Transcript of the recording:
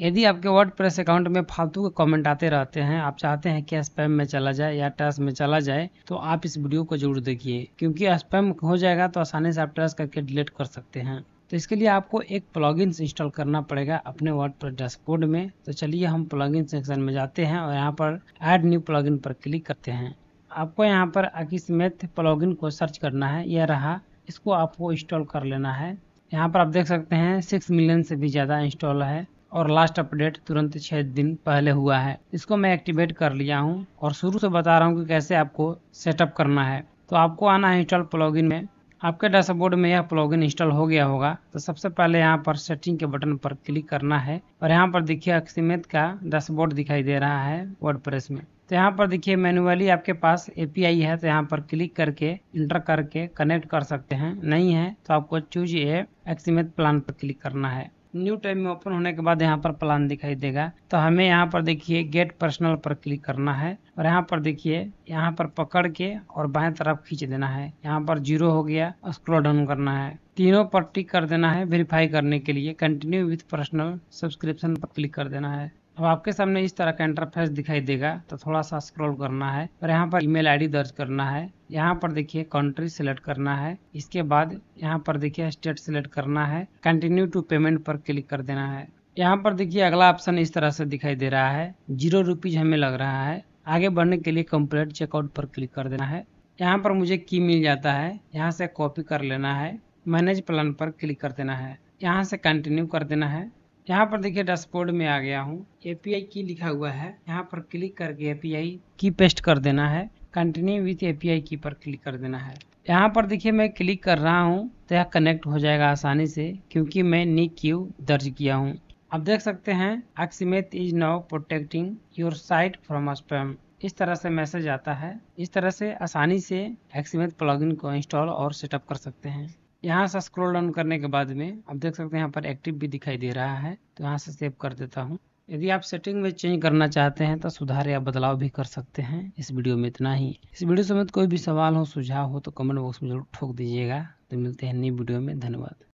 यदि आपके word press account में फालतू के कमेंट आते रहते हैं आप चाहते हैं कि स्पैम में चला जाए या टैस में चला जाए तो आप इस वीडियो को जरूर देखिए क्योंकि स्पैम हो जाएगा तो आसानी से आप टैस करके डिलीट कर सकते हैं तो इसके लिए आपको एक प्लगइन्स इंस्टॉल करना पड़ेगा अपने वर्ड प्रेस डैशबोर्ड में तो चलिए हम इन सेक्शन में जाते हैं और यहाँ पर एड न्यू प्लगइन पर क्लिक करते हैं आपको यहाँ पर अकिस्मेथ प्लॉग इन को सर्च करना है यह रहा इसको आपको इंस्टॉल कर लेना है यहाँ पर आप देख सकते हैं सिक्स मिलियन से भी ज़्यादा इंस्टॉल है और लास्ट अपडेट तुरंत छः दिन पहले हुआ है इसको मैं एक्टिवेट कर लिया हूँ और शुरू से बता रहा हूँ कि कैसे आपको सेटअप करना है तो आपको आना है इंस्टॉल प्लॉगिन में आपके डैशबोर्ड में यह प्लॉगिन इंस्टॉल हो गया होगा तो सबसे पहले यहाँ पर सेटिंग के बटन पर क्लिक करना है और यहाँ पर देखिए अक्सीमेत का डैशबोर्ड दिखाई दे रहा है वर्ड में तो यहाँ पर देखिए मैनुअली आपके पास ए है तो यहाँ पर क्लिक करके इंटर करके कनेक्ट कर सकते हैं नहीं है तो आपको चूज ए एक्सीमेथ प्लान पर क्लिक करना है न्यू टाइम में ओपन होने के बाद यहाँ पर प्लान दिखाई देगा तो हमें यहाँ पर देखिए गेट पर्सनल पर क्लिक करना है और यहाँ पर देखिए यहाँ पर पकड़ के और बाएं तरफ खींच देना है यहाँ पर जीरो हो गया स्क्रोल डाउन करना है तीनों पर टिक कर देना है वेरीफाई करने के लिए कंटिन्यू विथ पर्सनल सब्सक्रिप्शन पर क्लिक कर देना है अब आपके सामने इस तरह का इंटरफेस दिखाई देगा तो थोड़ा सा स्क्रॉल करना है और यहाँ पर ईमेल आईडी दर्ज करना है यहाँ पर देखिए कंट्री सिलेक्ट करना है इसके बाद यहाँ पर देखिए स्टेट सिलेक्ट करना है कंटिन्यू टू पेमेंट पर क्लिक कर देना है यहाँ पर देखिए अगला ऑप्शन इस तरह से दिखाई दे रहा है जीरो रुपीज हमें लग रहा है आगे बढ़ने के लिए कम्प्लीट चेकआउट पर क्लिक कर देना है यहाँ पर मुझे की मिल जाता है यहाँ से कॉपी कर लेना है मैनेज प्लान पर क्लिक कर देना है यहाँ से कंटिन्यू कर देना है यहाँ पर देखिए डैशबोर्ड में आ गया हूँ एपीआई की लिखा हुआ है यहाँ पर क्लिक करके एपीआई की पेस्ट कर देना है कंटिन्यू विथ एपीआई की पर क्लिक कर देना है यहाँ पर देखिए मैं क्लिक कर रहा हूँ तो यह कनेक्ट हो जाएगा आसानी से क्योंकि मैं निक क्यू दर्ज किया हूँ आप देख सकते हैं Akismet is now protecting your site from spam इस तरह से मैसेज आता है इस तरह से आसानी से एक्सीमेथ प्लगइन को इंस्टॉल और सेटअप कर सकते हैं यहाँ से स्क्रोल डाउन करने के बाद में आप देख सकते हैं यहाँ पर एक्टिव भी दिखाई दे रहा है तो यहाँ से सेव कर देता हूँ यदि आप सेटिंग में चेंज करना चाहते हैं तो सुधार या बदलाव भी कर सकते हैं इस वीडियो में इतना ही इस वीडियो समेत कोई भी सवाल हो सुझाव हो तो कमेंट बॉक्स में जरूर ठोक दीजिएगा तो मिलते हैं नई वीडियो में धन्यवाद